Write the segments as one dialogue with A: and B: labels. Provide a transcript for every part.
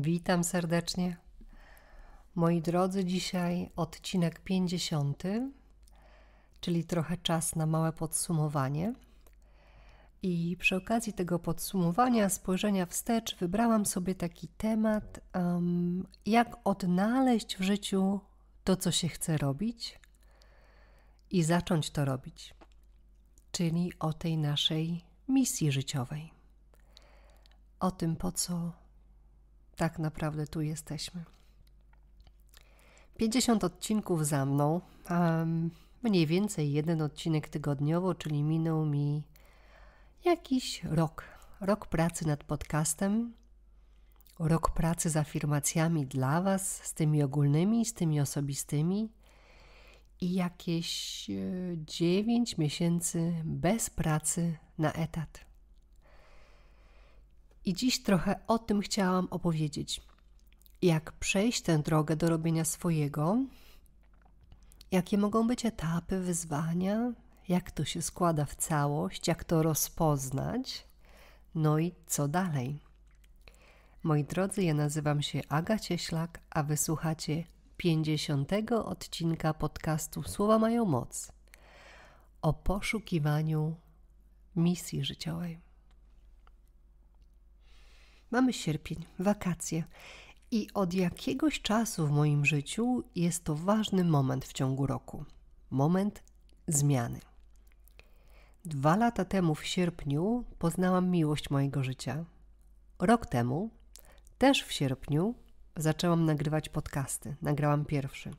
A: Witam serdecznie. Moi drodzy, dzisiaj odcinek 50, czyli trochę czas na małe podsumowanie. I przy okazji tego podsumowania, spojrzenia wstecz, wybrałam sobie taki temat, um, jak odnaleźć w życiu to, co się chce robić i zacząć to robić, czyli o tej naszej misji życiowej, o tym, po co tak naprawdę tu jesteśmy. 50 odcinków za mną, mniej więcej jeden odcinek tygodniowo, czyli minął mi jakiś rok. Rok pracy nad podcastem, rok pracy z afirmacjami dla Was, z tymi ogólnymi, z tymi osobistymi i jakieś 9 e, miesięcy bez pracy na etat. I dziś trochę o tym chciałam opowiedzieć. Jak przejść tę drogę do robienia swojego, jakie mogą być etapy, wyzwania, jak to się składa w całość, jak to rozpoznać, no i co dalej. Moi drodzy, ja nazywam się Aga Cieślak, a wysłuchacie 50 odcinka podcastu Słowa mają moc o poszukiwaniu misji życiowej. Mamy sierpień, wakacje. I od jakiegoś czasu w moim życiu jest to ważny moment w ciągu roku moment zmiany. Dwa lata temu w sierpniu poznałam miłość mojego życia. Rok temu, też w sierpniu, zaczęłam nagrywać podcasty. Nagrałam pierwszy.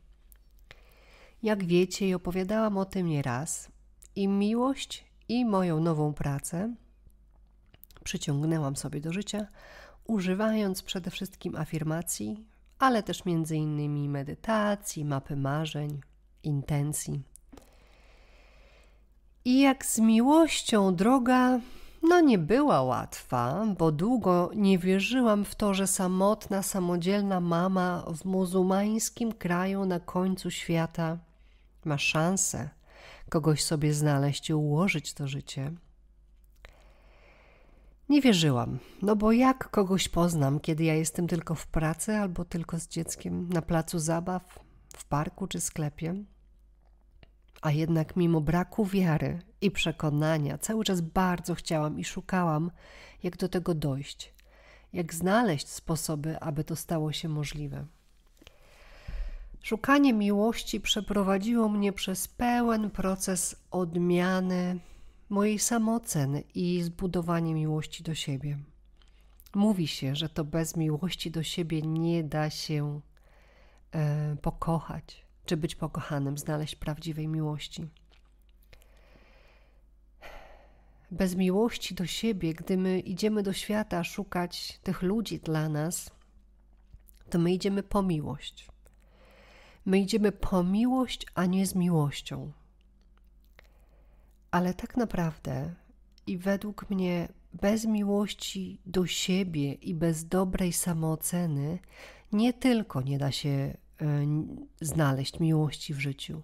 A: Jak wiecie, i opowiadałam o tym nieraz, i miłość, i moją nową pracę przyciągnęłam sobie do życia używając przede wszystkim afirmacji, ale też między innymi medytacji, mapy marzeń, intencji. I jak z miłością droga, no nie była łatwa, bo długo nie wierzyłam w to, że samotna, samodzielna mama w muzułmańskim kraju na końcu świata ma szansę kogoś sobie znaleźć i ułożyć to życie. Nie wierzyłam, no bo jak kogoś poznam, kiedy ja jestem tylko w pracy albo tylko z dzieckiem, na placu zabaw, w parku czy sklepie? A jednak, mimo braku wiary i przekonania, cały czas bardzo chciałam i szukałam, jak do tego dojść, jak znaleźć sposoby, aby to stało się możliwe. Szukanie miłości przeprowadziło mnie przez pełen proces odmiany mojej samooceny i zbudowanie miłości do siebie. Mówi się, że to bez miłości do siebie nie da się e, pokochać, czy być pokochanym, znaleźć prawdziwej miłości. Bez miłości do siebie, gdy my idziemy do świata szukać tych ludzi dla nas, to my idziemy po miłość. My idziemy po miłość, a nie z miłością ale tak naprawdę i według mnie bez miłości do siebie i bez dobrej samooceny nie tylko nie da się e, znaleźć miłości w życiu,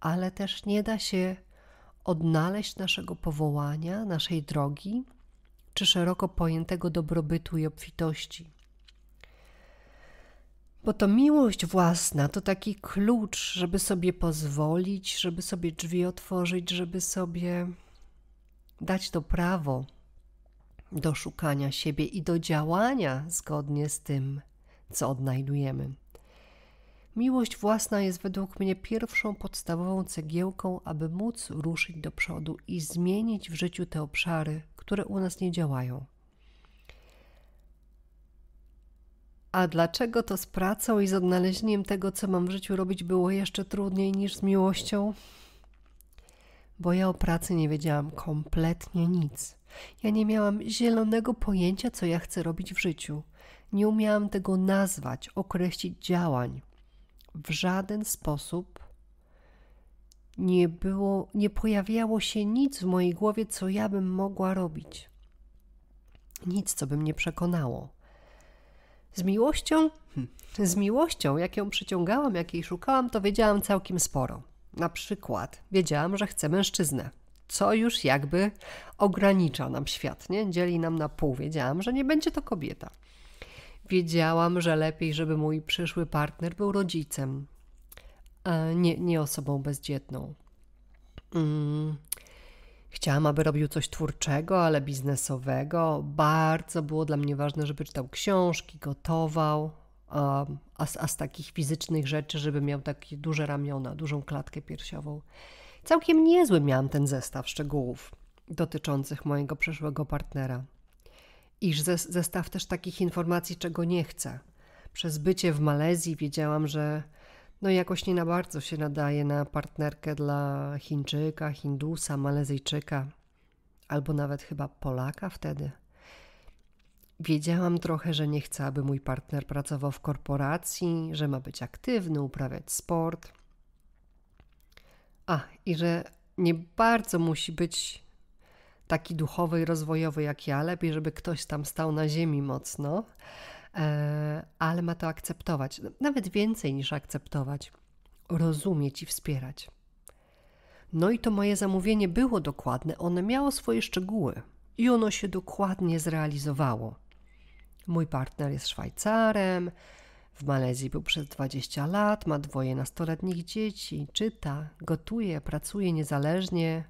A: ale też nie da się odnaleźć naszego powołania, naszej drogi czy szeroko pojętego dobrobytu i obfitości. Bo to miłość własna to taki klucz, żeby sobie pozwolić, żeby sobie drzwi otworzyć, żeby sobie dać to prawo do szukania siebie i do działania zgodnie z tym, co odnajdujemy. Miłość własna jest według mnie pierwszą podstawową cegiełką, aby móc ruszyć do przodu i zmienić w życiu te obszary, które u nas nie działają. A dlaczego to z pracą i z odnalezieniem tego, co mam w życiu robić, było jeszcze trudniej niż z miłością? Bo ja o pracy nie wiedziałam kompletnie nic. Ja nie miałam zielonego pojęcia, co ja chcę robić w życiu. Nie umiałam tego nazwać, określić działań. W żaden sposób nie było, nie pojawiało się nic w mojej głowie, co ja bym mogła robić. Nic, co by mnie przekonało. Z miłością? Hmm. Z miłością, jak ją przyciągałam, jakiej szukałam, to wiedziałam całkiem sporo. Na przykład wiedziałam, że chcę mężczyznę, co już jakby ogranicza nam świat, nie? dzieli nam na pół. Wiedziałam, że nie będzie to kobieta. Wiedziałam, że lepiej, żeby mój przyszły partner był rodzicem, nie, nie osobą bezdzietną. Mm. Chciałam, aby robił coś twórczego, ale biznesowego. Bardzo było dla mnie ważne, żeby czytał książki, gotował, a, a z takich fizycznych rzeczy, żeby miał takie duże ramiona, dużą klatkę piersiową. Całkiem niezły miałam ten zestaw szczegółów dotyczących mojego przyszłego partnera. Iż zestaw też takich informacji, czego nie chcę. Przez bycie w Malezji wiedziałam, że no jakoś nie na bardzo się nadaje na partnerkę dla Chińczyka, Hindusa, Malezyjczyka albo nawet chyba Polaka wtedy. Wiedziałam trochę, że nie chcę, aby mój partner pracował w korporacji, że ma być aktywny, uprawiać sport. A, i że nie bardzo musi być taki duchowy i rozwojowy jak ja, lepiej, żeby ktoś tam stał na ziemi mocno. E, ale ma to akceptować, nawet więcej niż akceptować, rozumieć i wspierać. No i to moje zamówienie było dokładne, ono miało swoje szczegóły i ono się dokładnie zrealizowało. Mój partner jest Szwajcarem, w Malezji był przez 20 lat, ma dwoje nastoletnich dzieci, czyta, gotuje, pracuje niezależnie,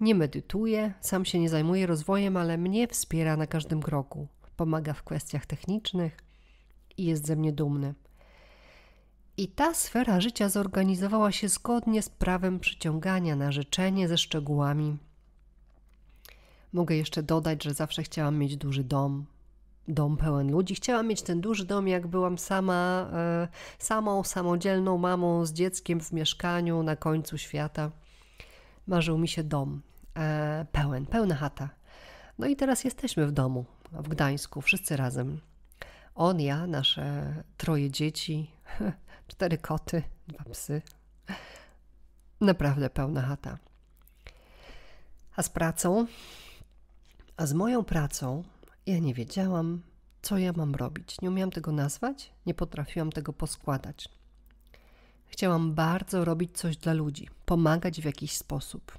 A: nie medytuje, sam się nie zajmuje rozwojem, ale mnie wspiera na każdym kroku pomaga w kwestiach technicznych i jest ze mnie dumny. I ta sfera życia zorganizowała się zgodnie z prawem przyciągania na życzenie ze szczegółami. Mogę jeszcze dodać, że zawsze chciałam mieć duży dom, dom pełen ludzi. Chciałam mieć ten duży dom, jak byłam sama, e, samą, samodzielną mamą z dzieckiem w mieszkaniu na końcu świata. Marzył mi się dom e, pełen, pełna chata. No i teraz jesteśmy w domu, w Gdańsku, wszyscy razem. On, ja, nasze troje dzieci, cztery koty, dwa psy. Naprawdę pełna chata. A z pracą? A z moją pracą ja nie wiedziałam, co ja mam robić. Nie umiałam tego nazwać, nie potrafiłam tego poskładać. Chciałam bardzo robić coś dla ludzi, pomagać w jakiś sposób.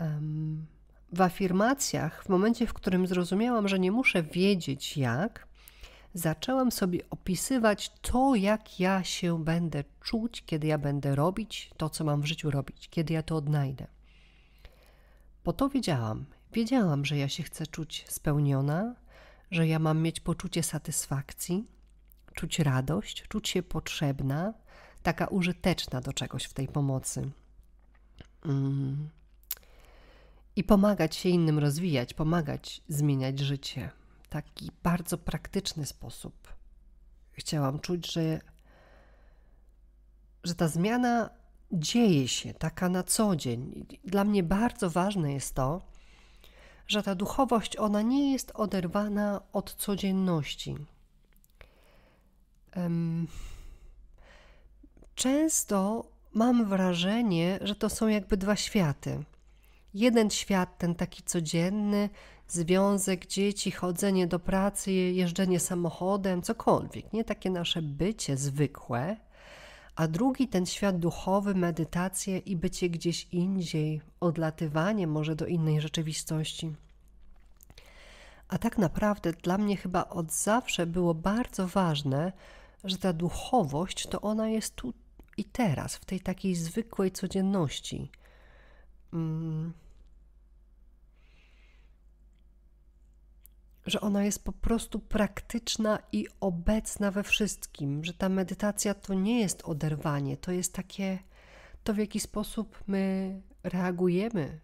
A: Um, w afirmacjach, w momencie, w którym zrozumiałam, że nie muszę wiedzieć jak, zaczęłam sobie opisywać to, jak ja się będę czuć, kiedy ja będę robić to, co mam w życiu robić, kiedy ja to odnajdę. Po to wiedziałam, wiedziałam, że ja się chcę czuć spełniona, że ja mam mieć poczucie satysfakcji, czuć radość, czuć się potrzebna, taka użyteczna do czegoś w tej pomocy. Mm i pomagać się innym rozwijać, pomagać zmieniać życie. Taki bardzo praktyczny sposób. Chciałam czuć, że, że ta zmiana dzieje się, taka na co dzień. Dla mnie bardzo ważne jest to, że ta duchowość ona nie jest oderwana od codzienności. często mam wrażenie, że to są jakby dwa światy. Jeden świat, ten taki codzienny, związek dzieci, chodzenie do pracy, jeżdżenie samochodem, cokolwiek, nie takie nasze bycie zwykłe, a drugi ten świat duchowy, medytacje i bycie gdzieś indziej, odlatywanie może do innej rzeczywistości. A tak naprawdę dla mnie chyba od zawsze było bardzo ważne, że ta duchowość to ona jest tu i teraz, w tej takiej zwykłej codzienności. Mm. że ona jest po prostu praktyczna i obecna we wszystkim, że ta medytacja to nie jest oderwanie, to jest takie to, w jaki sposób my reagujemy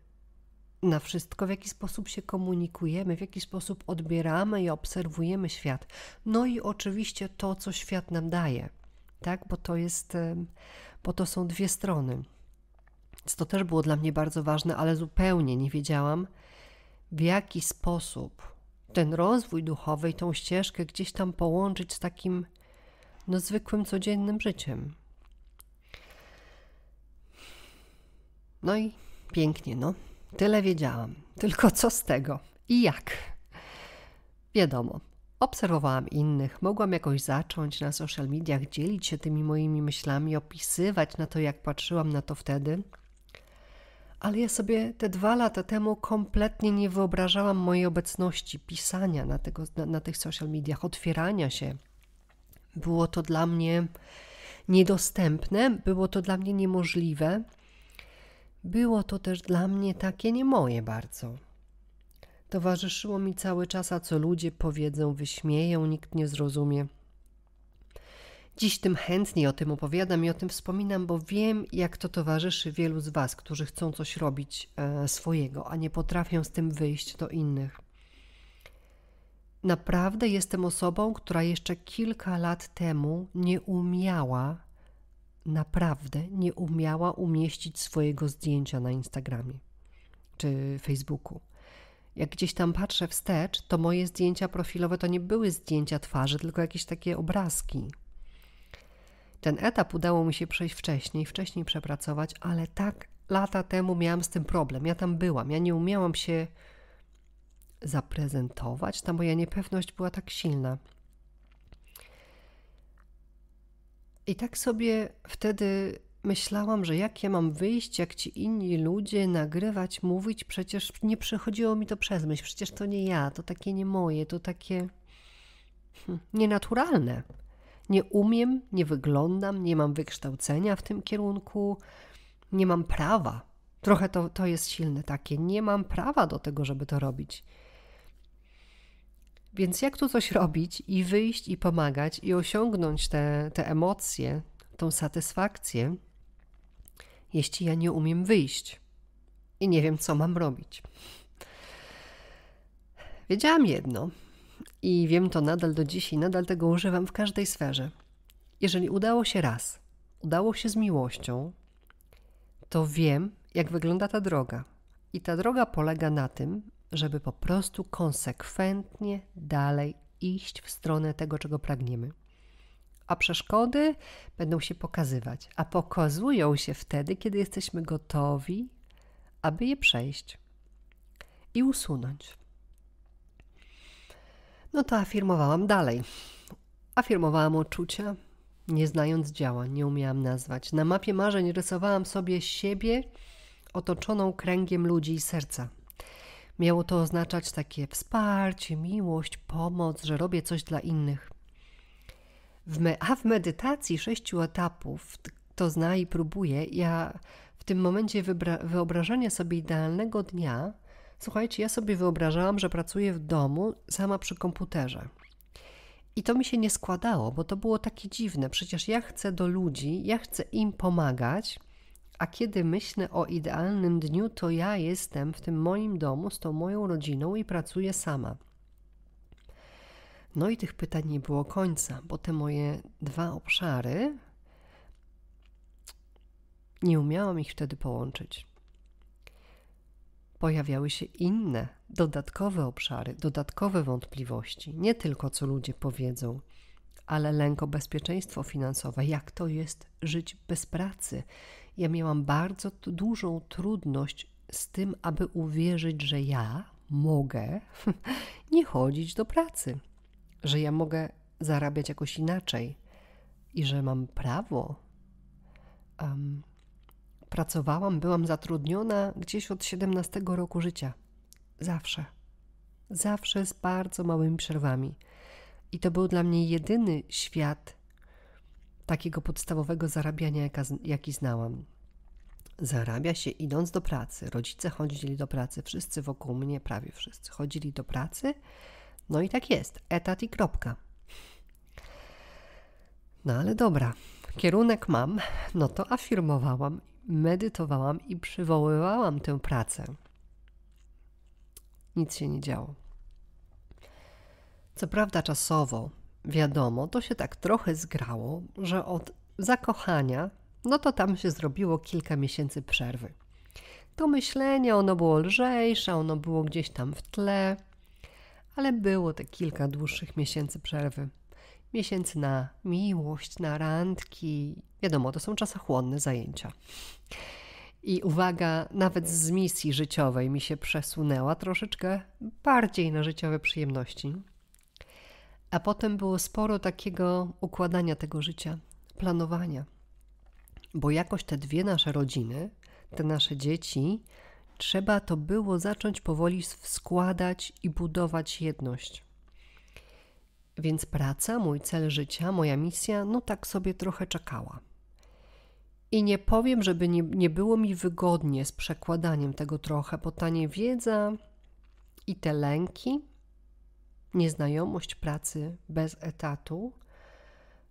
A: na wszystko, w jaki sposób się komunikujemy, w jaki sposób odbieramy i obserwujemy świat. No i oczywiście to, co świat nam daje, tak? Bo to jest, bo to są dwie strony. Więc to też było dla mnie bardzo ważne, ale zupełnie nie wiedziałam, w jaki sposób ten rozwój duchowy i tą ścieżkę gdzieś tam połączyć z takim no, zwykłym, codziennym życiem. No i pięknie, no. Tyle wiedziałam. Tylko co z tego i jak? Wiadomo, obserwowałam innych, mogłam jakoś zacząć na social mediach dzielić się tymi moimi myślami, opisywać na to, jak patrzyłam na to wtedy – ale ja sobie te dwa lata temu kompletnie nie wyobrażałam mojej obecności, pisania na, tego, na, na tych social mediach, otwierania się. Było to dla mnie niedostępne, było to dla mnie niemożliwe, było to też dla mnie takie nie moje bardzo. Towarzyszyło mi cały czas, a co ludzie powiedzą, wyśmieją, nikt nie zrozumie. Dziś tym chętniej o tym opowiadam i o tym wspominam, bo wiem, jak to towarzyszy wielu z Was, którzy chcą coś robić e, swojego, a nie potrafią z tym wyjść do innych. Naprawdę jestem osobą, która jeszcze kilka lat temu nie umiała, naprawdę nie umiała umieścić swojego zdjęcia na Instagramie czy Facebooku. Jak gdzieś tam patrzę wstecz, to moje zdjęcia profilowe to nie były zdjęcia twarzy, tylko jakieś takie obrazki ten etap udało mi się przejść wcześniej, wcześniej przepracować, ale tak lata temu miałam z tym problem. Ja tam byłam, ja nie umiałam się zaprezentować, ta moja niepewność była tak silna. I tak sobie wtedy myślałam, że jak ja mam wyjść, jak ci inni ludzie nagrywać, mówić, przecież nie przychodziło mi to przez myśl, przecież to nie ja, to takie nie moje, to takie hmm, nienaturalne nie umiem, nie wyglądam, nie mam wykształcenia w tym kierunku, nie mam prawa. Trochę to, to jest silne takie, nie mam prawa do tego, żeby to robić. Więc jak tu coś robić i wyjść i pomagać i osiągnąć te, te emocje, tą satysfakcję, jeśli ja nie umiem wyjść i nie wiem, co mam robić? Wiedziałam jedno, i wiem to nadal do dziś i nadal tego używam w każdej sferze. Jeżeli udało się raz, udało się z miłością, to wiem, jak wygląda ta droga. I ta droga polega na tym, żeby po prostu konsekwentnie dalej iść w stronę tego, czego pragniemy. A przeszkody będą się pokazywać, a pokazują się wtedy, kiedy jesteśmy gotowi, aby je przejść i usunąć. No to afirmowałam dalej. Afirmowałam uczucia, nie znając działań, nie umiałam nazwać. Na mapie marzeń rysowałam sobie siebie otoczoną kręgiem ludzi i serca. Miało to oznaczać takie wsparcie, miłość, pomoc, że robię coś dla innych. W me, a w medytacji sześciu etapów, kto zna i próbuje, ja w tym momencie wyobrażania sobie idealnego dnia Słuchajcie, ja sobie wyobrażałam, że pracuję w domu sama przy komputerze. I to mi się nie składało, bo to było takie dziwne. Przecież ja chcę do ludzi, ja chcę im pomagać, a kiedy myślę o idealnym dniu, to ja jestem w tym moim domu z tą moją rodziną i pracuję sama. No i tych pytań nie było końca, bo te moje dwa obszary nie umiałam ich wtedy połączyć pojawiały się inne, dodatkowe obszary, dodatkowe wątpliwości. Nie tylko co ludzie powiedzą, ale lęk o bezpieczeństwo finansowe, jak to jest żyć bez pracy. Ja miałam bardzo dużą trudność z tym, aby uwierzyć, że ja mogę nie chodzić do pracy, że ja mogę zarabiać jakoś inaczej i że mam prawo um, Pracowałam, byłam zatrudniona gdzieś od 17 roku życia. Zawsze. Zawsze z bardzo małymi przerwami. I to był dla mnie jedyny świat takiego podstawowego zarabiania, jaki znałam. Zarabia się idąc do pracy. Rodzice chodzili do pracy, wszyscy wokół mnie, prawie wszyscy chodzili do pracy. No i tak jest. Etat i kropka. No ale dobra, kierunek mam, no to afirmowałam medytowałam i przywoływałam tę pracę. Nic się nie działo. Co prawda, czasowo, wiadomo, to się tak trochę zgrało, że od zakochania, no to tam się zrobiło kilka miesięcy przerwy. To myślenie, ono było lżejsze, ono było gdzieś tam w tle, ale było te kilka dłuższych miesięcy przerwy miesięcy na miłość, na randki. Wiadomo, to są czasochłonne zajęcia. I uwaga, nawet z misji życiowej mi się przesunęła troszeczkę bardziej na życiowe przyjemności. A potem było sporo takiego układania tego życia, planowania. Bo jakoś te dwie nasze rodziny, te nasze dzieci, trzeba to było zacząć powoli składać i budować jedność. Więc praca, mój cel życia, moja misja, no tak sobie trochę czekała. I nie powiem, żeby nie, nie było mi wygodnie z przekładaniem tego trochę, bo ta niewiedza i te lęki, nieznajomość pracy bez etatu,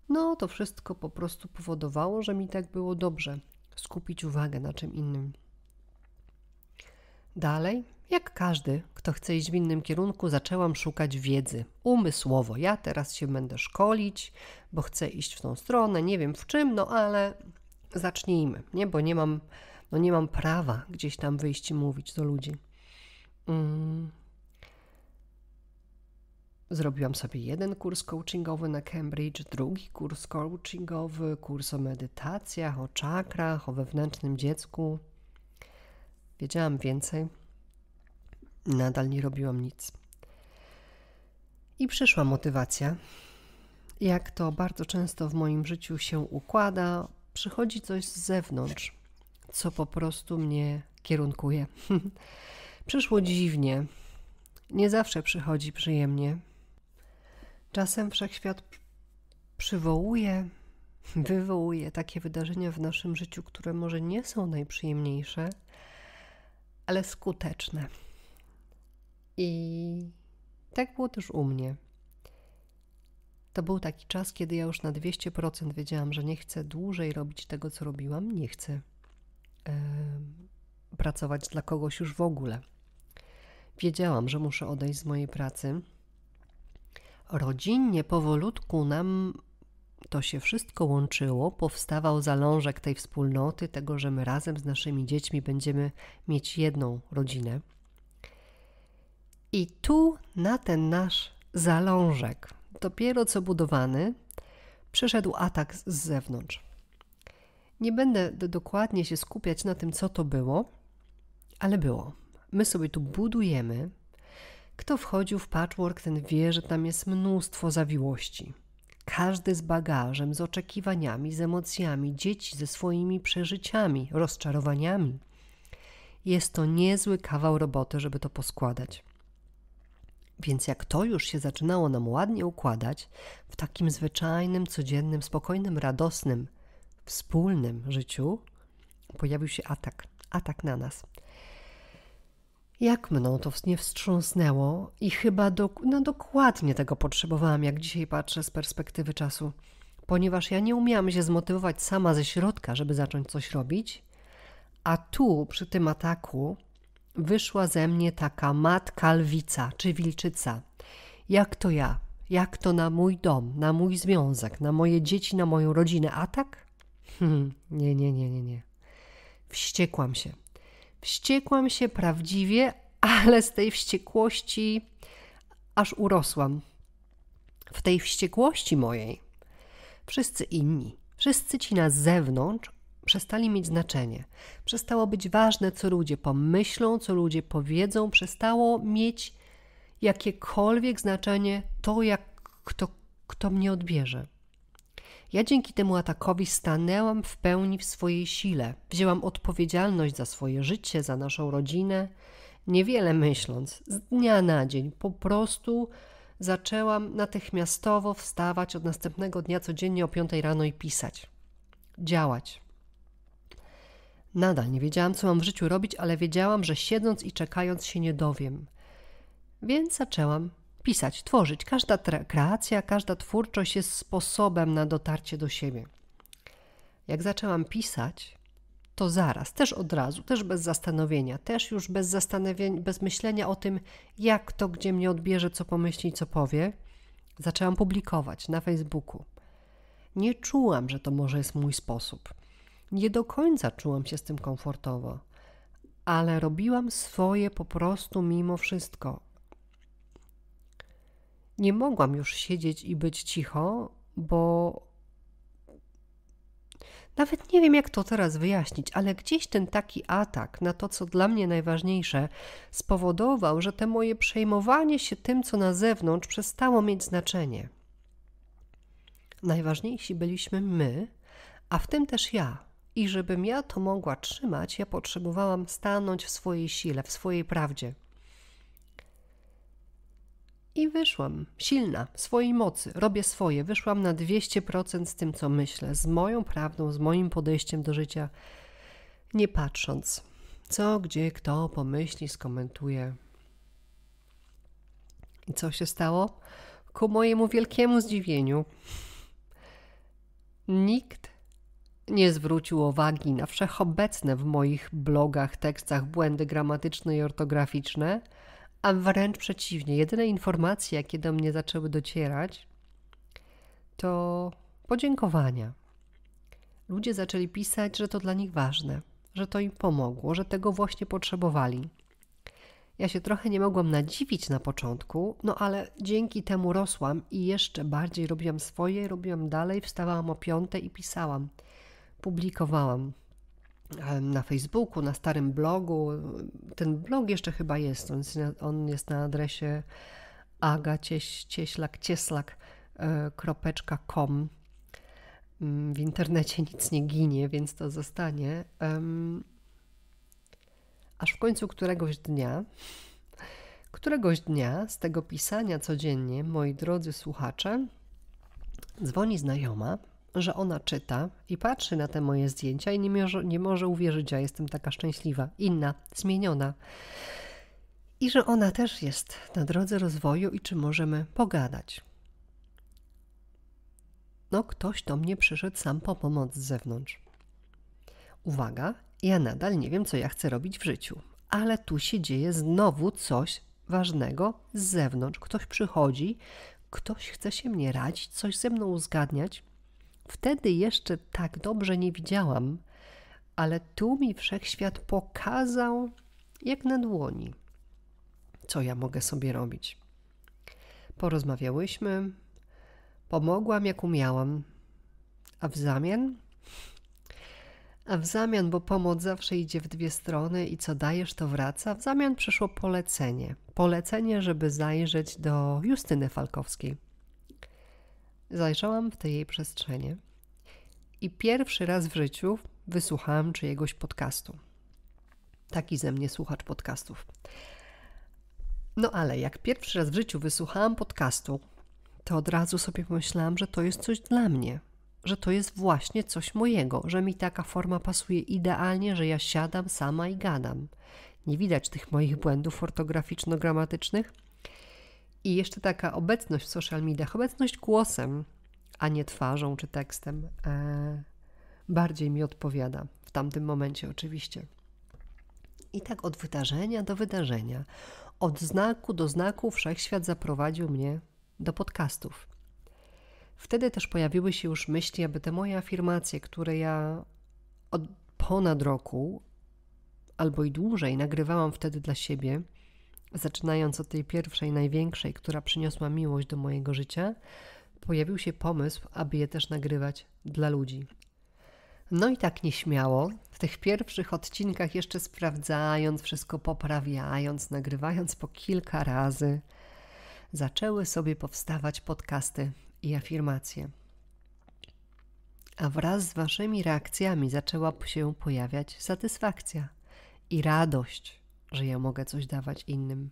A: no to wszystko po prostu powodowało, że mi tak było dobrze skupić uwagę na czym innym. Dalej, jak każdy, kto chce iść w innym kierunku, zaczęłam szukać wiedzy umysłowo. Ja teraz się będę szkolić, bo chcę iść w tą stronę, nie wiem w czym, no ale zacznijmy, nie? bo nie mam, no nie mam prawa gdzieś tam wyjść i mówić do ludzi. Mm. Zrobiłam sobie jeden kurs coachingowy na Cambridge, drugi kurs coachingowy, kurs o medytacjach, o czakrach, o wewnętrznym dziecku. Wiedziałam więcej. Nadal nie robiłam nic. I przyszła motywacja. Jak to bardzo często w moim życiu się układa, przychodzi coś z zewnątrz, co po prostu mnie kierunkuje. Przyszło dziwnie. Nie zawsze przychodzi przyjemnie. Czasem wszechświat przywołuje, wywołuje takie wydarzenia w naszym życiu, które może nie są najprzyjemniejsze, ale skuteczne. I tak było też u mnie. To był taki czas, kiedy ja już na 200% wiedziałam, że nie chcę dłużej robić tego, co robiłam, nie chcę yy, pracować dla kogoś już w ogóle. Wiedziałam, że muszę odejść z mojej pracy. Rodzinnie, powolutku nam to się wszystko łączyło, powstawał zalążek tej wspólnoty, tego, że my razem z naszymi dziećmi będziemy mieć jedną rodzinę i tu na ten nasz zalążek, dopiero co budowany, przyszedł atak z zewnątrz. Nie będę dokładnie się skupiać na tym, co to było, ale było. My sobie tu budujemy. Kto wchodził w patchwork, ten wie, że tam jest mnóstwo zawiłości. Każdy z bagażem, z oczekiwaniami, z emocjami, dzieci ze swoimi przeżyciami, rozczarowaniami. Jest to niezły kawał roboty, żeby to poskładać. Więc jak to już się zaczynało nam ładnie układać, w takim zwyczajnym, codziennym, spokojnym, radosnym, wspólnym życiu, pojawił się atak, atak na nas. Jak mną to nie wstrząsnęło i chyba do, no dokładnie tego potrzebowałam, jak dzisiaj patrzę z perspektywy czasu, ponieważ ja nie umiałam się zmotywować sama ze środka, żeby zacząć coś robić, a tu przy tym ataku wyszła ze mnie taka matka lwica czy wilczyca. Jak to ja? Jak to na mój dom, na mój związek, na moje dzieci, na moją rodzinę? A tak? Hmm, nie, nie, nie, nie, nie. Wściekłam się. Wściekłam się prawdziwie, ale z tej wściekłości aż urosłam. W tej wściekłości mojej wszyscy inni, wszyscy ci na zewnątrz przestali mieć znaczenie. Przestało być ważne, co ludzie pomyślą, co ludzie powiedzą, przestało mieć jakiekolwiek znaczenie to, jak kto, kto mnie odbierze. Ja dzięki temu atakowi stanęłam w pełni w swojej sile. Wzięłam odpowiedzialność za swoje życie, za naszą rodzinę. Niewiele myśląc, z dnia na dzień po prostu zaczęłam natychmiastowo wstawać od następnego dnia codziennie o 5 rano i pisać. Działać. Nadal nie wiedziałam, co mam w życiu robić, ale wiedziałam, że siedząc i czekając się nie dowiem. Więc zaczęłam pisać, tworzyć. Każda kreacja, każda twórczość jest sposobem na dotarcie do siebie. Jak zaczęłam pisać, to zaraz, też od razu, też bez zastanowienia, też już bez zastanowień, bez myślenia o tym, jak to, gdzie mnie odbierze, co pomyśli, co powie, zaczęłam publikować na Facebooku. Nie czułam, że to może jest mój sposób. Nie do końca czułam się z tym komfortowo, ale robiłam swoje po prostu mimo wszystko. Nie mogłam już siedzieć i być cicho, bo nawet nie wiem, jak to teraz wyjaśnić, ale gdzieś ten taki atak na to, co dla mnie najważniejsze, spowodował, że te moje przejmowanie się tym, co na zewnątrz, przestało mieć znaczenie. Najważniejsi byliśmy my, a w tym też ja. I żebym ja to mogła trzymać, ja potrzebowałam stanąć w swojej sile, w swojej prawdzie. I wyszłam, silna, swojej mocy, robię swoje, wyszłam na 200% z tym, co myślę, z moją prawdą, z moim podejściem do życia, nie patrząc, co, gdzie, kto pomyśli, skomentuje. I co się stało? Ku mojemu wielkiemu zdziwieniu, nikt nie zwrócił uwagi na wszechobecne w moich blogach, tekstach błędy gramatyczne i ortograficzne, a wręcz przeciwnie, jedyne informacje, jakie do mnie zaczęły docierać, to podziękowania. Ludzie zaczęli pisać, że to dla nich ważne, że to im pomogło, że tego właśnie potrzebowali. Ja się trochę nie mogłam nadziwić na początku, no ale dzięki temu rosłam i jeszcze bardziej robiłam swoje, robiłam dalej, wstawałam o piąte i pisałam publikowałam e, na Facebooku, na starym blogu. Ten blog jeszcze chyba jest, on jest na, on jest na adresie agacieślak.com. E, mm, w internecie nic nie ginie, więc to zostanie. Aż w końcu któregoś dnia, któregoś dnia z tego pisania codziennie, moi drodzy słuchacze, dzwoni znajoma że ona czyta i patrzy na te moje zdjęcia i nie może, nie może uwierzyć, ja jestem taka szczęśliwa, inna, zmieniona. I że ona też jest na drodze rozwoju i czy możemy pogadać. No, ktoś do mnie przyszedł sam po pomoc z zewnątrz. Uwaga, ja nadal nie wiem, co ja chcę robić w życiu, ale tu się dzieje znowu coś ważnego z zewnątrz. Ktoś przychodzi, ktoś chce się mnie radzić, coś ze mną uzgadniać Wtedy jeszcze tak dobrze nie widziałam, ale tu mi wszechświat pokazał, jak na dłoni, co ja mogę sobie robić. Porozmawiałyśmy, pomogłam jak umiałam, a w zamian? A w zamian, bo pomoc zawsze idzie w dwie strony i co dajesz, to wraca, w zamian przyszło polecenie. Polecenie, żeby zajrzeć do Justyny Falkowskiej Zajrzałam w te jej przestrzenie i pierwszy raz w życiu wysłuchałam czyjegoś podcastu. Taki ze mnie słuchacz podcastów. No ale jak pierwszy raz w życiu wysłuchałam podcastu, to od razu sobie pomyślałam, że to jest coś dla mnie, że to jest właśnie coś mojego, że mi taka forma pasuje idealnie, że ja siadam sama i gadam. Nie widać tych moich błędów ortograficzno-gramatycznych, i jeszcze taka obecność w social mediach, obecność głosem, a nie twarzą czy tekstem, e, bardziej mi odpowiada w tamtym momencie oczywiście. I tak od wydarzenia do wydarzenia, od znaku do znaku wszechświat zaprowadził mnie do podcastów. Wtedy też pojawiły się już myśli, aby te moje afirmacje, które ja od ponad roku albo i dłużej nagrywałam wtedy dla siebie, Zaczynając od tej pierwszej, największej, która przyniosła miłość do mojego życia, pojawił się pomysł, aby je też nagrywać dla ludzi. No i tak nieśmiało, w tych pierwszych odcinkach jeszcze sprawdzając, wszystko poprawiając, nagrywając po kilka razy, zaczęły sobie powstawać podcasty i afirmacje. A wraz z waszymi reakcjami zaczęła się pojawiać satysfakcja i radość że ja mogę coś dawać innym.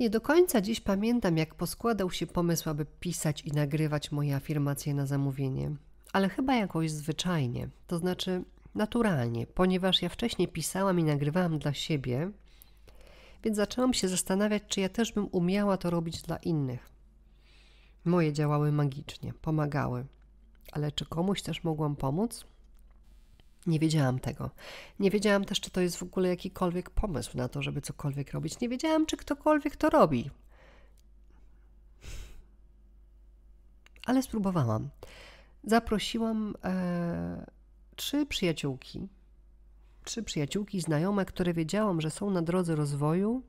A: Nie do końca dziś pamiętam, jak poskładał się pomysł, aby pisać i nagrywać moje afirmacje na zamówienie, ale chyba jakoś zwyczajnie, to znaczy naturalnie, ponieważ ja wcześniej pisałam i nagrywałam dla siebie, więc zaczęłam się zastanawiać, czy ja też bym umiała to robić dla innych. Moje działały magicznie, pomagały, ale czy komuś też mogłam pomóc? Nie wiedziałam tego. Nie wiedziałam też, czy to jest w ogóle jakikolwiek pomysł na to, żeby cokolwiek robić. Nie wiedziałam, czy ktokolwiek to robi. Ale spróbowałam. Zaprosiłam e, trzy przyjaciółki, trzy przyjaciółki, znajome, które wiedziałam, że są na drodze rozwoju.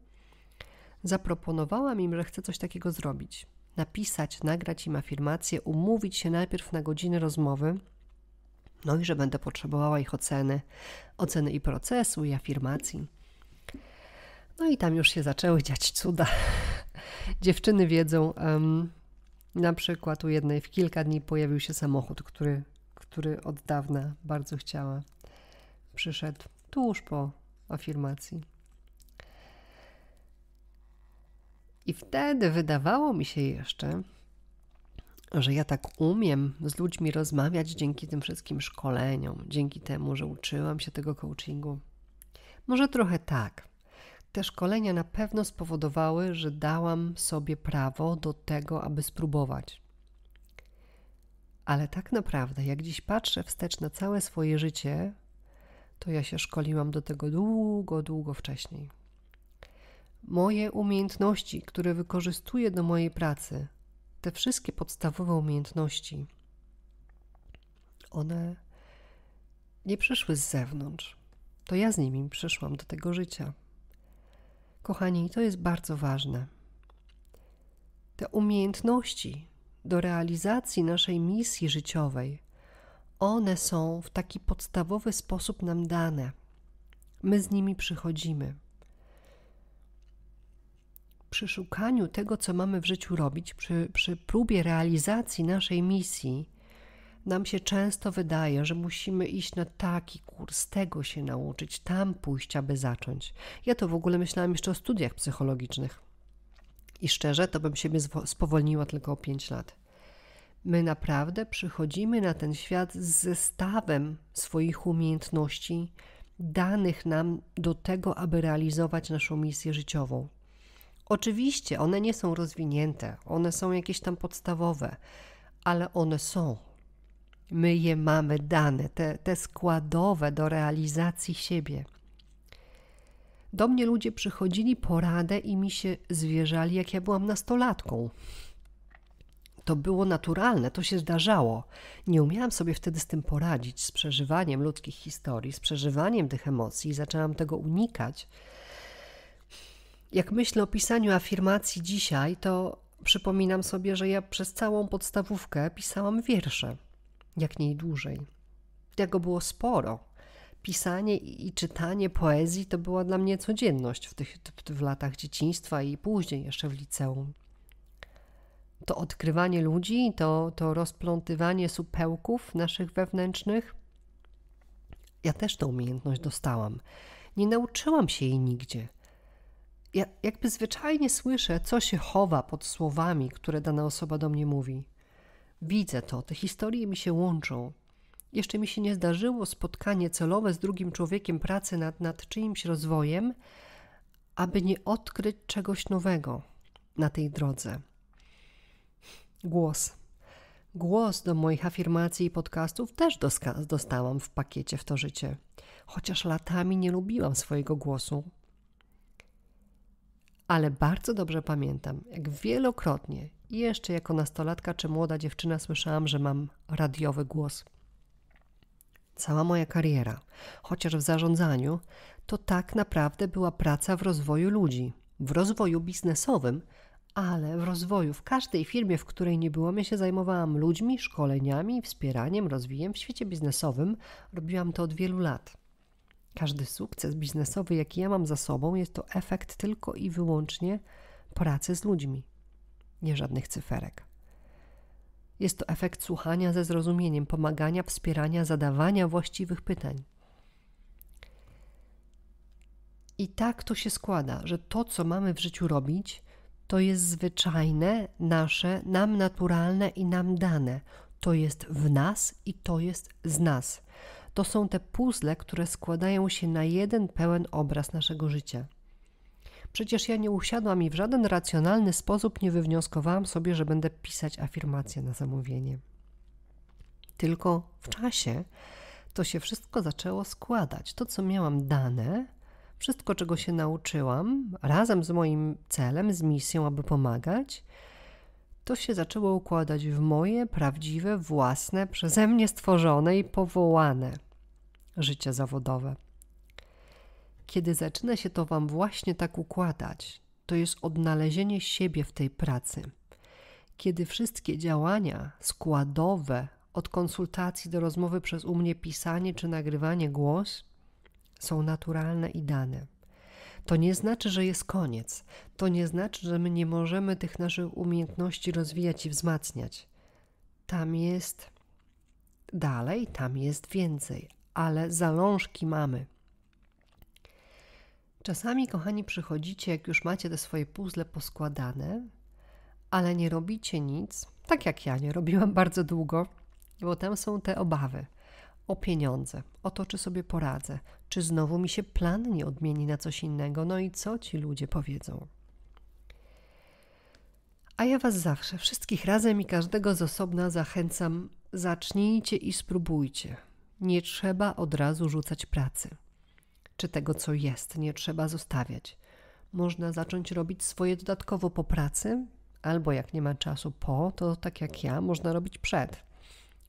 A: Zaproponowałam im, że chcę coś takiego zrobić. Napisać, nagrać im afirmację, umówić się najpierw na godzinę rozmowy – no i że będę potrzebowała ich oceny, oceny i procesu, i afirmacji. No i tam już się zaczęły dziać cuda. Dziewczyny wiedzą, um, na przykład u jednej w kilka dni pojawił się samochód, który, który od dawna bardzo chciała. Przyszedł tuż po afirmacji. I wtedy wydawało mi się jeszcze, że ja tak umiem z ludźmi rozmawiać dzięki tym wszystkim szkoleniom, dzięki temu, że uczyłam się tego coachingu. Może trochę tak. Te szkolenia na pewno spowodowały, że dałam sobie prawo do tego, aby spróbować. Ale tak naprawdę, jak dziś patrzę wstecz na całe swoje życie, to ja się szkoliłam do tego długo, długo wcześniej. Moje umiejętności, które wykorzystuję do mojej pracy, te wszystkie podstawowe umiejętności, one nie przyszły z zewnątrz. To ja z nimi przyszłam do tego życia. Kochani, to jest bardzo ważne. Te umiejętności do realizacji naszej misji życiowej, one są w taki podstawowy sposób nam dane. My z nimi przychodzimy przy szukaniu tego, co mamy w życiu robić, przy, przy próbie realizacji naszej misji, nam się często wydaje, że musimy iść na taki kurs, tego się nauczyć, tam pójść, aby zacząć. Ja to w ogóle myślałam jeszcze o studiach psychologicznych. I szczerze, to bym siebie spowolniła tylko o 5 lat. My naprawdę przychodzimy na ten świat z zestawem swoich umiejętności, danych nam do tego, aby realizować naszą misję życiową. Oczywiście one nie są rozwinięte, one są jakieś tam podstawowe, ale one są. My je mamy dane, te, te składowe do realizacji siebie. Do mnie ludzie przychodzili po radę i mi się zwierzali, jak ja byłam nastolatką. To było naturalne, to się zdarzało. Nie umiałam sobie wtedy z tym poradzić, z przeżywaniem ludzkich historii, z przeżywaniem tych emocji, zaczęłam tego unikać jak myślę o pisaniu afirmacji dzisiaj, to przypominam sobie, że ja przez całą podstawówkę pisałam wiersze, jak nie dłużej. Tego było sporo. Pisanie i czytanie poezji to była dla mnie codzienność w tych w latach dzieciństwa i później jeszcze w liceum. To odkrywanie ludzi, to, to rozplątywanie supełków naszych wewnętrznych. Ja też tę umiejętność dostałam. Nie nauczyłam się jej nigdzie ja jakby zwyczajnie słyszę, co się chowa pod słowami, które dana osoba do mnie mówi. Widzę to, te historie mi się łączą. Jeszcze mi się nie zdarzyło spotkanie celowe z drugim człowiekiem pracy nad, nad czyimś rozwojem, aby nie odkryć czegoś nowego na tej drodze. Głos. Głos do moich afirmacji i podcastów też dostałam w pakiecie w to życie. Chociaż latami nie lubiłam swojego głosu, ale bardzo dobrze pamiętam, jak wielokrotnie, jeszcze jako nastolatka czy młoda dziewczyna, słyszałam, że mam radiowy głos. Cała moja kariera, chociaż w zarządzaniu, to tak naprawdę była praca w rozwoju ludzi, w rozwoju biznesowym, ale w rozwoju w każdej firmie, w której nie byłam, ja się zajmowałam ludźmi, szkoleniami, wspieraniem, rozwijem w świecie biznesowym. Robiłam to od wielu lat. Każdy sukces biznesowy, jaki ja mam za sobą, jest to efekt tylko i wyłącznie pracy z ludźmi, nie żadnych cyferek. Jest to efekt słuchania ze zrozumieniem, pomagania, wspierania, zadawania właściwych pytań. I tak to się składa, że to, co mamy w życiu robić, to jest zwyczajne, nasze, nam naturalne i nam dane. To jest w nas i to jest z nas to są te puzzle, które składają się na jeden pełen obraz naszego życia. Przecież ja nie usiadłam i w żaden racjonalny sposób nie wywnioskowałam sobie, że będę pisać afirmacje na zamówienie. Tylko w czasie to się wszystko zaczęło składać. To, co miałam dane, wszystko, czego się nauczyłam, razem z moim celem, z misją, aby pomagać, to się zaczęło układać w moje prawdziwe, własne, przeze mnie stworzone i powołane życie zawodowe. Kiedy zaczyna się to Wam właśnie tak układać, to jest odnalezienie siebie w tej pracy. Kiedy wszystkie działania składowe, od konsultacji do rozmowy przez u mnie pisanie czy nagrywanie głos, są naturalne i dane. To nie znaczy, że jest koniec. To nie znaczy, że my nie możemy tych naszych umiejętności rozwijać i wzmacniać. Tam jest dalej, tam jest więcej, ale zalążki mamy. Czasami, kochani, przychodzicie, jak już macie te swoje puzzle poskładane, ale nie robicie nic, tak jak ja nie robiłam bardzo długo, bo tam są te obawy o pieniądze, o to, czy sobie poradzę, czy znowu mi się plan nie odmieni na coś innego, no i co ci ludzie powiedzą. A ja Was zawsze, wszystkich razem i każdego z osobna zachęcam, zacznijcie i spróbujcie. Nie trzeba od razu rzucać pracy, czy tego, co jest, nie trzeba zostawiać. Można zacząć robić swoje dodatkowo po pracy, albo jak nie ma czasu po, to tak jak ja, można robić przed.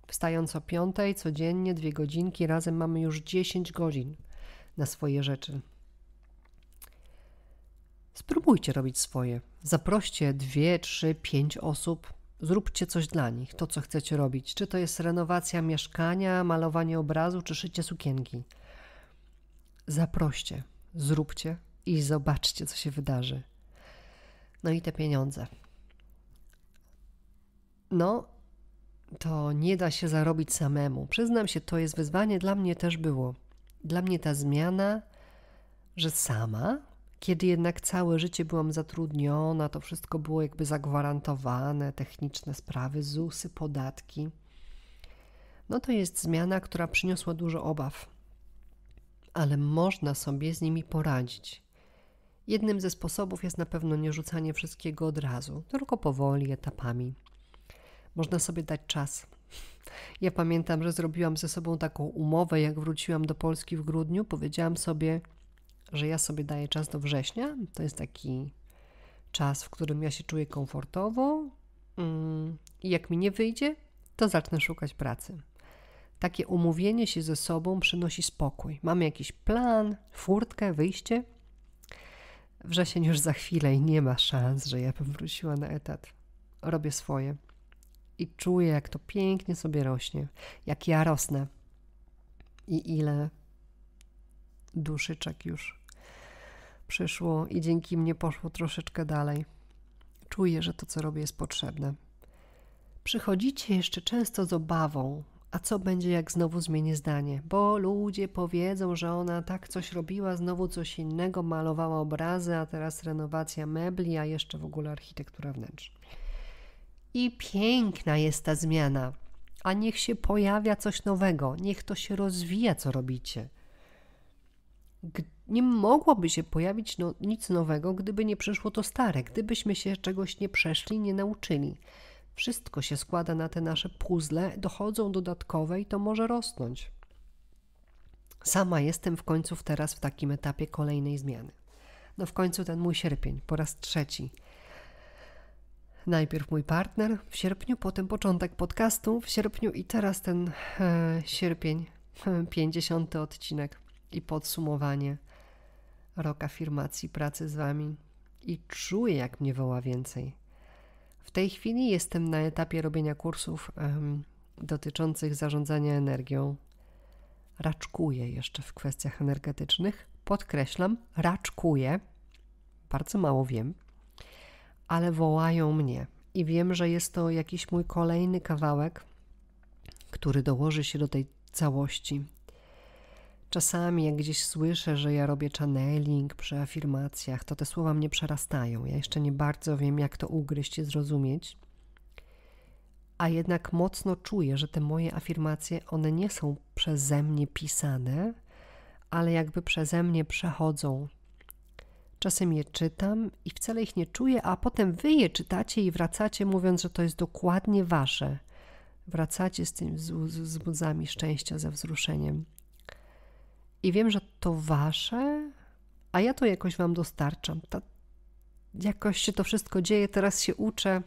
A: Wstając o piątej, codziennie dwie godzinki, razem mamy już 10 godzin na swoje rzeczy. Spróbujcie robić swoje. Zaproście 2, 3, 5 osób Zróbcie coś dla nich, to co chcecie robić. Czy to jest renowacja mieszkania, malowanie obrazu, czy szycie sukienki. Zaproście, zróbcie i zobaczcie, co się wydarzy. No i te pieniądze. No, to nie da się zarobić samemu. Przyznam się, to jest wyzwanie dla mnie też było. Dla mnie ta zmiana, że sama kiedy jednak całe życie byłam zatrudniona, to wszystko było jakby zagwarantowane, techniczne sprawy, ZUSy, podatki. No to jest zmiana, która przyniosła dużo obaw, ale można sobie z nimi poradzić. Jednym ze sposobów jest na pewno nie rzucanie wszystkiego od razu, tylko powoli, etapami. Można sobie dać czas. Ja pamiętam, że zrobiłam ze sobą taką umowę, jak wróciłam do Polski w grudniu, powiedziałam sobie: że ja sobie daję czas do września. To jest taki czas, w którym ja się czuję komfortowo mm, i jak mi nie wyjdzie, to zacznę szukać pracy. Takie umówienie się ze sobą przynosi spokój. Mamy jakiś plan, furtkę, wyjście. Wrzesień już za chwilę i nie ma szans, że ja bym wróciła na etat. Robię swoje i czuję, jak to pięknie sobie rośnie, jak ja rosnę i ile duszyczek już przyszło i dzięki mnie poszło troszeczkę dalej. Czuję, że to, co robię, jest potrzebne. Przychodzicie jeszcze często z obawą, a co będzie, jak znowu zmienię zdanie? Bo ludzie powiedzą, że ona tak coś robiła, znowu coś innego, malowała obrazy, a teraz renowacja mebli, a jeszcze w ogóle architektura wnętrz. I piękna jest ta zmiana, a niech się pojawia coś nowego, niech to się rozwija, co robicie nie mogłoby się pojawić no, nic nowego, gdyby nie przyszło to stare, gdybyśmy się czegoś nie przeszli, nie nauczyli. Wszystko się składa na te nasze puzzle, dochodzą dodatkowe i to może rosnąć. Sama jestem w końcu teraz w takim etapie kolejnej zmiany. No w końcu ten mój sierpień, po raz trzeci. Najpierw mój partner w sierpniu, potem początek podcastu w sierpniu i teraz ten e, sierpień, 50 odcinek i podsumowanie. Rok afirmacji pracy z Wami i czuję, jak mnie woła więcej. W tej chwili jestem na etapie robienia kursów um, dotyczących zarządzania energią. Raczkuję jeszcze w kwestiach energetycznych. Podkreślam, raczkuję. Bardzo mało wiem, ale wołają mnie i wiem, że jest to jakiś mój kolejny kawałek, który dołoży się do tej całości, Czasami, jak gdzieś słyszę, że ja robię channeling przy afirmacjach, to te słowa mnie przerastają. Ja jeszcze nie bardzo wiem, jak to ugryźć i zrozumieć. A jednak mocno czuję, że te moje afirmacje, one nie są przeze mnie pisane, ale jakby przeze mnie przechodzą. Czasem je czytam i wcale ich nie czuję, a potem wy je czytacie i wracacie, mówiąc, że to jest dokładnie wasze. Wracacie z tym z, z, z budzami szczęścia, ze wzruszeniem i wiem, że to wasze, a ja to jakoś wam dostarczam. Ta, jakoś się to wszystko dzieje, teraz się uczę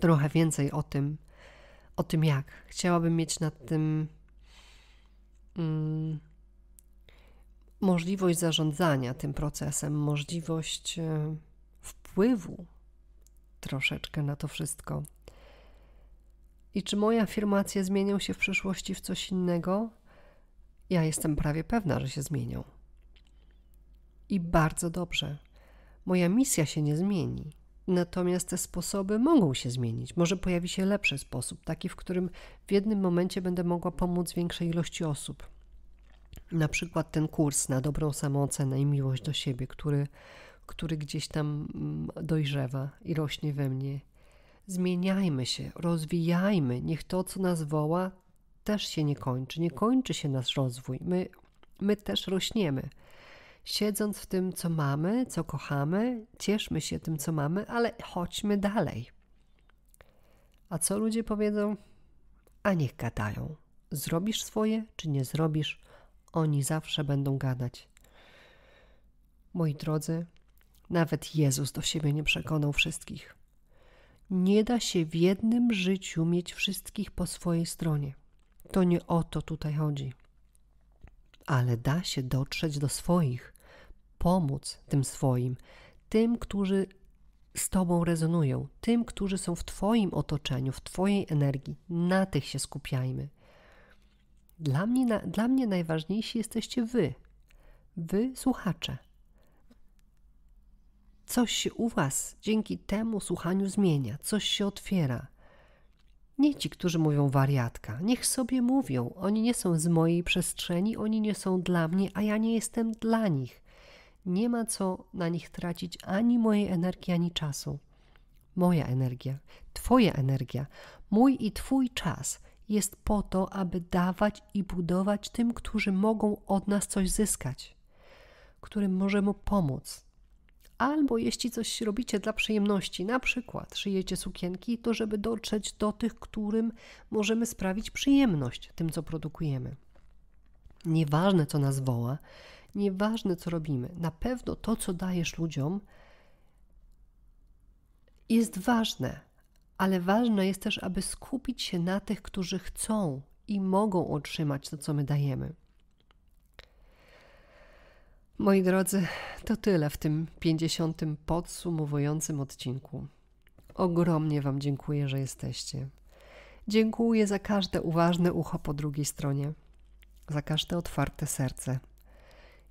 A: trochę więcej o tym, o tym jak. Chciałabym mieć nad tym mm, możliwość zarządzania tym procesem, możliwość e, wpływu troszeczkę na to wszystko. I czy moje afirmacje zmienią się w przyszłości w coś innego? Ja jestem prawie pewna, że się zmienią. I bardzo dobrze. Moja misja się nie zmieni. Natomiast te sposoby mogą się zmienić. Może pojawi się lepszy sposób, taki, w którym w jednym momencie będę mogła pomóc większej ilości osób. Na przykład ten kurs na dobrą samoocenę i miłość do siebie, który, który gdzieś tam mm, dojrzewa i rośnie we mnie. Zmieniajmy się, rozwijajmy. Niech to, co nas woła, też się nie kończy. Nie kończy się nasz rozwój. My, my też rośniemy. Siedząc w tym, co mamy, co kochamy, cieszmy się tym, co mamy, ale chodźmy dalej. A co ludzie powiedzą? A niech gadają. Zrobisz swoje, czy nie zrobisz? Oni zawsze będą gadać. Moi drodzy, nawet Jezus do siebie nie przekonał wszystkich. Nie da się w jednym życiu mieć wszystkich po swojej stronie. To nie o to tutaj chodzi. Ale da się dotrzeć do swoich, pomóc tym swoim, tym, którzy z Tobą rezonują, tym, którzy są w Twoim otoczeniu, w Twojej energii. Na tych się skupiajmy. Dla mnie, na, dla mnie najważniejsi jesteście Wy, Wy, słuchacze. Coś się u Was dzięki temu słuchaniu zmienia, coś się otwiera. Nie ci, którzy mówią wariatka. Niech sobie mówią. Oni nie są z mojej przestrzeni, oni nie są dla mnie, a ja nie jestem dla nich. Nie ma co na nich tracić ani mojej energii, ani czasu. Moja energia, Twoja energia, mój i Twój czas jest po to, aby dawać i budować tym, którzy mogą od nas coś zyskać, którym możemy pomóc, albo jeśli coś robicie dla przyjemności, na przykład szyjecie sukienki, to żeby dotrzeć do tych, którym możemy sprawić przyjemność tym, co produkujemy. Nieważne, co nas woła, nieważne, co robimy, na pewno to, co dajesz ludziom, jest ważne, ale ważne jest też, aby skupić się na tych, którzy chcą i mogą otrzymać to, co my dajemy. Moi drodzy, to tyle w tym 50. podsumowującym odcinku. Ogromnie Wam dziękuję, że jesteście. Dziękuję za każde uważne ucho po drugiej stronie, za każde otwarte serce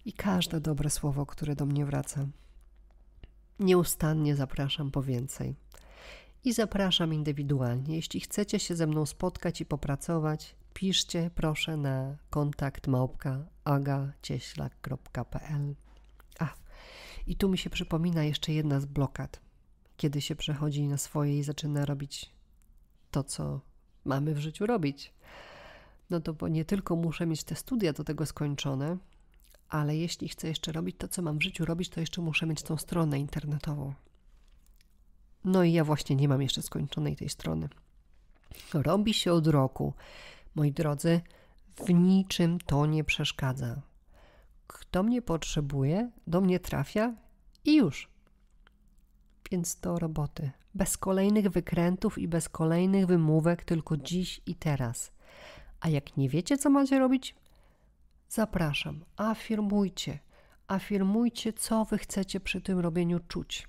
A: i każde dobre słowo, które do mnie wraca. Nieustannie zapraszam po więcej i zapraszam indywidualnie. Jeśli chcecie się ze mną spotkać i popracować, piszcie proszę na kontakt małpka agacieślak.pl. A, i tu mi się przypomina jeszcze jedna z blokad, kiedy się przechodzi na swoje i zaczyna robić to, co mamy w życiu robić. No to bo nie tylko muszę mieć te studia do tego skończone, ale jeśli chcę jeszcze robić to, co mam w życiu robić, to jeszcze muszę mieć tą stronę internetową. No i ja właśnie nie mam jeszcze skończonej tej strony. Robi się od roku. Moi drodzy, w niczym to nie przeszkadza. Kto mnie potrzebuje, do mnie trafia i już. Więc do roboty. Bez kolejnych wykrętów i bez kolejnych wymówek, tylko dziś i teraz. A jak nie wiecie, co macie robić, zapraszam, afirmujcie. Afirmujcie, co wy chcecie przy tym robieniu czuć.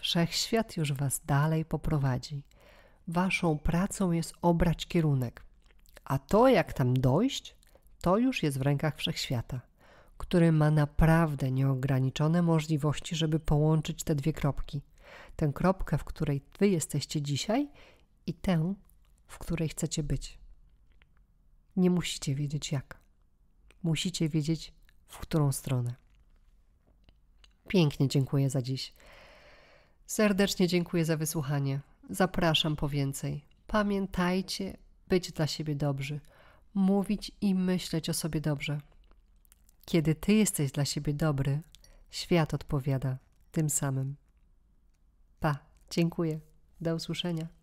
A: Wszechświat już was dalej poprowadzi. Waszą pracą jest obrać kierunek. A to, jak tam dojść, to już jest w rękach wszechświata, który ma naprawdę nieograniczone możliwości, żeby połączyć te dwie kropki. Tę kropkę, w której wy jesteście dzisiaj i tę, w której chcecie być. Nie musicie wiedzieć jak. Musicie wiedzieć, w którą stronę. Pięknie dziękuję za dziś. Serdecznie dziękuję za wysłuchanie. Zapraszam po więcej. Pamiętajcie być dla siebie dobrzy, mówić i myśleć o sobie dobrze. Kiedy ty jesteś dla siebie dobry, świat odpowiada tym samym. Pa, dziękuję. Do usłyszenia.